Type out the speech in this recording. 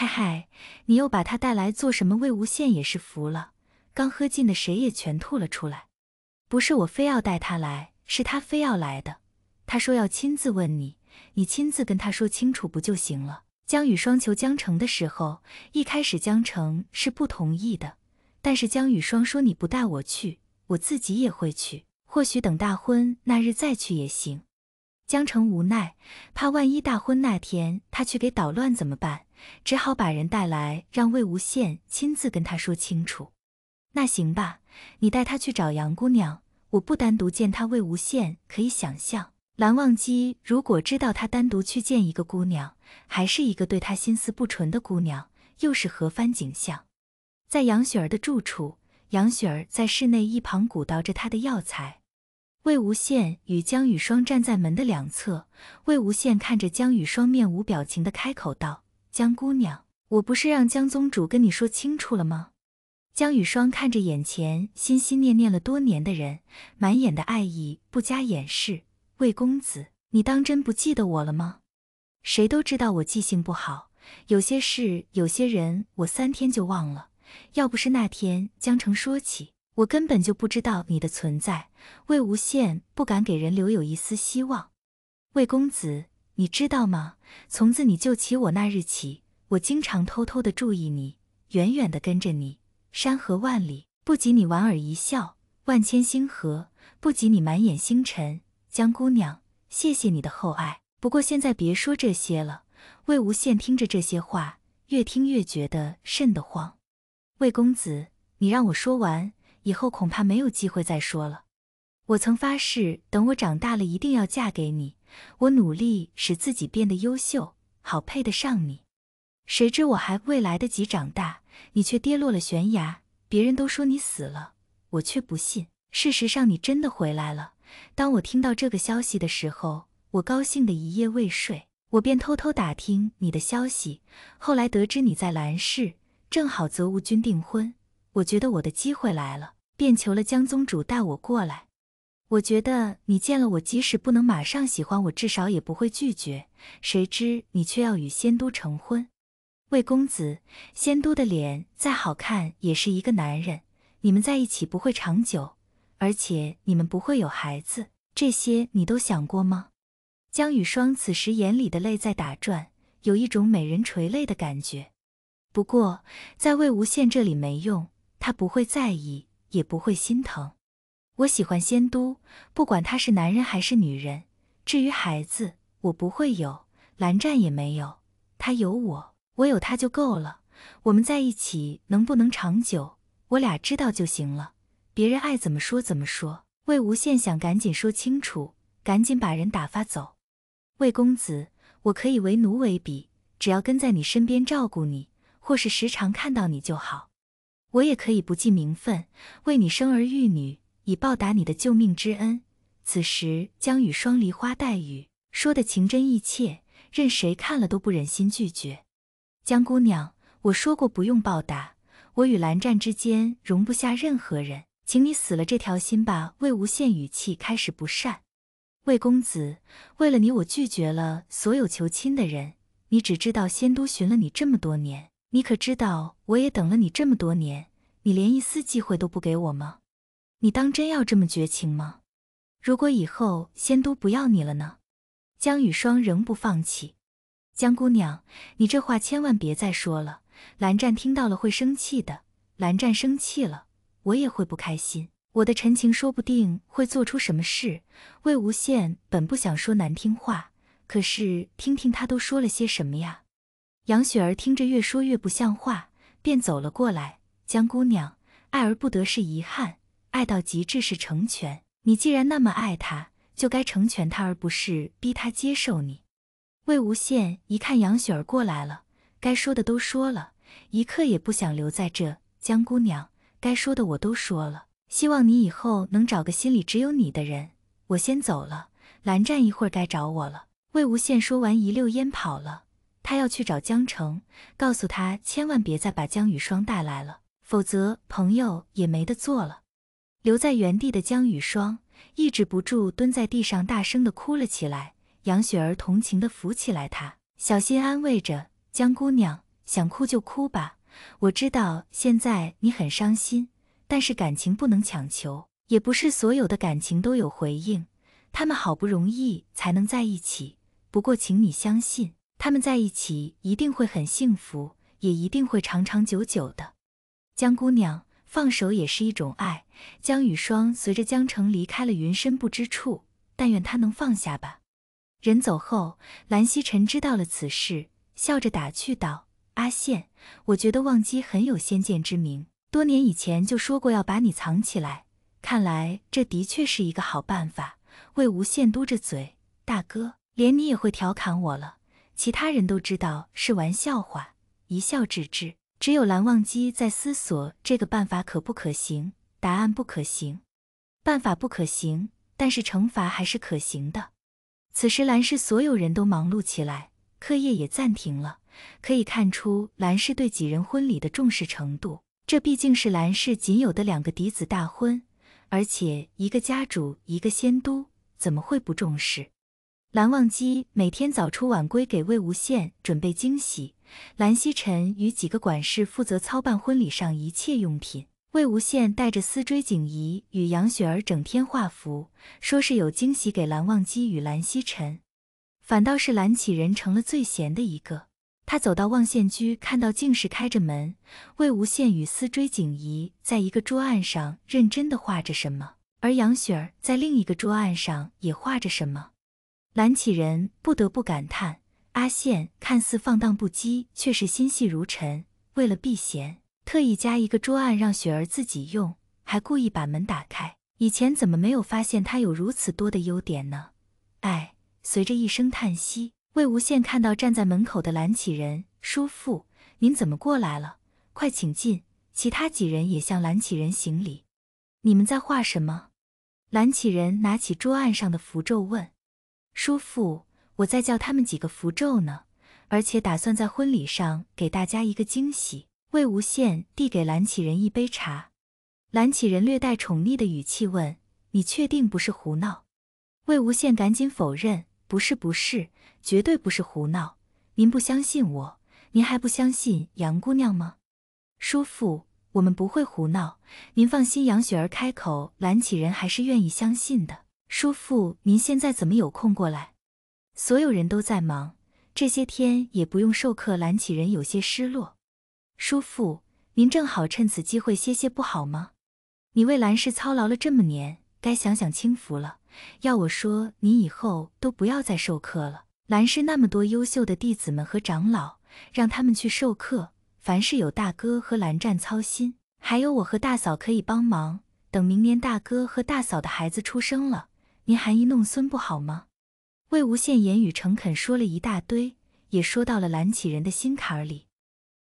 嗨嗨，你又把他带来做什么？魏无羡也是服了，刚喝进的水也全吐了出来。不是我非要带他来，是他非要来的。他说要亲自问你，你亲自跟他说清楚不就行了？江雨霜求江澄的时候，一开始江澄是不同意的，但是江雨霜说你不带我去，我自己也会去。或许等大婚那日再去也行。江澄无奈，怕万一大婚那天他去给捣乱怎么办？只好把人带来，让魏无羡亲自跟他说清楚。那行吧，你带他去找杨姑娘。我不单独见他。魏无羡可以想象，蓝忘机如果知道他单独去见一个姑娘，还是一个对他心思不纯的姑娘，又是何番景象？在杨雪儿的住处，杨雪儿在室内一旁鼓捣着她的药材。魏无羡与江雨霜站在门的两侧。魏无羡看着江雨霜，面无表情地开口道。江姑娘，我不是让江宗主跟你说清楚了吗？江雨霜看着眼前心心念念了多年的人，满眼的爱意不加掩饰。魏公子，你当真不记得我了吗？谁都知道我记性不好，有些事、有些人，我三天就忘了。要不是那天江澄说起，我根本就不知道你的存在。魏无羡不敢给人留有一丝希望。魏公子。你知道吗？从自你救起我那日起，我经常偷偷的注意你，远远的跟着你。山河万里不及你莞尔一笑，万千星河不及你满眼星辰。江姑娘，谢谢你的厚爱。不过现在别说这些了。魏无羡听着这些话，越听越觉得瘆得慌。魏公子，你让我说完，以后恐怕没有机会再说了。我曾发誓，等我长大了一定要嫁给你。我努力使自己变得优秀，好配得上你。谁知我还未来得及长大，你却跌落了悬崖。别人都说你死了，我却不信。事实上，你真的回来了。当我听到这个消息的时候，我高兴的一夜未睡。我便偷偷打听你的消息，后来得知你在兰氏，正好择吾君订婚。我觉得我的机会来了，便求了江宗主带我过来。我觉得你见了我，即使不能马上喜欢我，至少也不会拒绝。谁知你却要与仙都成婚。魏公子，仙都的脸再好看，也是一个男人，你们在一起不会长久，而且你们不会有孩子，这些你都想过吗？江雨霜此时眼里的泪在打转，有一种美人垂泪的感觉。不过在魏无羡这里没用，他不会在意，也不会心疼。我喜欢仙都，不管他是男人还是女人。至于孩子，我不会有，蓝湛也没有，他有我，我有他就够了。我们在一起能不能长久，我俩知道就行了。别人爱怎么说怎么说。魏无羡想赶紧说清楚，赶紧把人打发走。魏公子，我可以为奴为婢，只要跟在你身边照顾你，或是时常看到你就好。我也可以不计名分，为你生儿育女。以报答你的救命之恩。此时江雨霜梨花带雨，说的情真意切，任谁看了都不忍心拒绝。江姑娘，我说过不用报答，我与蓝湛之间容不下任何人，请你死了这条心吧。魏无羡语气开始不善。魏公子，为了你，我拒绝了所有求亲的人。你只知道仙都寻了你这么多年，你可知道我也等了你这么多年？你连一丝机会都不给我吗？你当真要这么绝情吗？如果以后仙都不要你了呢？江雨霜仍不放弃。江姑娘，你这话千万别再说了，蓝湛听到了会生气的。蓝湛生气了，我也会不开心。我的陈情说不定会做出什么事。魏无羡本不想说难听话，可是听听他都说了些什么呀？杨雪儿听着越说越不像话，便走了过来。江姑娘，爱而不得是遗憾。爱到极致是成全你，既然那么爱他，就该成全他，而不是逼他接受你。魏无羡一看杨雪儿过来了，该说的都说了，一刻也不想留在这。江姑娘，该说的我都说了，希望你以后能找个心里只有你的人。我先走了，蓝湛一会儿该找我了。魏无羡说完，一溜烟跑了。他要去找江澄，告诉他千万别再把江雨霜带来了，否则朋友也没得做了。留在原地的江雨霜抑制不住，蹲在地上大声的哭了起来。杨雪儿同情的扶起来她，小心安慰着：“江姑娘，想哭就哭吧，我知道现在你很伤心。但是感情不能强求，也不是所有的感情都有回应。他们好不容易才能在一起，不过请你相信，他们在一起一定会很幸福，也一定会长长久久的，江姑娘。”放手也是一种爱。江雨霜随着江澄离开了云深不知处，但愿他能放下吧。人走后，蓝曦臣知道了此事，笑着打趣道：“阿羡，我觉得忘机很有先见之明，多年以前就说过要把你藏起来，看来这的确是一个好办法。”魏无羡嘟着嘴：“大哥，连你也会调侃我了。”其他人都知道是玩笑话，一笑置之。只有蓝忘机在思索这个办法可不可行，答案不可行，办法不可行，但是惩罚还是可行的。此时蓝氏所有人都忙碌起来，课业也暂停了，可以看出蓝氏对几人婚礼的重视程度。这毕竟是蓝氏仅有的两个嫡子大婚，而且一个家主，一个仙都，怎么会不重视？蓝忘机每天早出晚归，给魏无羡准备惊喜。蓝曦臣与几个管事负责操办婚礼上一切用品，魏无羡带着丝锥锦仪与杨雪儿整天画符，说是有惊喜给蓝忘机与蓝曦臣。反倒是蓝启仁成了最闲的一个。他走到望仙居，看到竟是开着门，魏无羡与司锥锦仪在一个桌案上认真的画着什么，而杨雪儿在另一个桌案上也画着什么。蓝启仁不得不感叹。阿羡看似放荡不羁，却是心细如尘。为了避嫌，特意加一个桌案让雪儿自己用，还故意把门打开。以前怎么没有发现他有如此多的优点呢？哎，随着一声叹息，魏无羡看到站在门口的蓝启仁，叔父，您怎么过来了？快请进。其他几人也向蓝启仁行礼。你们在画什么？蓝启仁拿起桌案上的符咒问：“叔父。”我在叫他们几个符咒呢，而且打算在婚礼上给大家一个惊喜。魏无羡递给蓝启人一杯茶，蓝启人略带宠溺的语气问：“你确定不是胡闹？”魏无羡赶紧否认：“不是，不是，绝对不是胡闹。您不相信我，您还不相信杨姑娘吗？”叔父，我们不会胡闹，您放心。杨雪儿开口，蓝启人还是愿意相信的。叔父，您现在怎么有空过来？所有人都在忙，这些天也不用授课，蓝启仁有些失落。叔父，您正好趁此机会歇歇不好吗？你为蓝氏操劳了这么年，该享享清福了。要我说，您以后都不要再授课了。蓝氏那么多优秀的弟子们和长老，让他们去授课，凡事有大哥和蓝湛操心，还有我和大嫂可以帮忙。等明年大哥和大嫂的孩子出生了，您含饴弄孙不好吗？魏无羡言语诚恳，说了一大堆，也说到了蓝启仁的心坎里。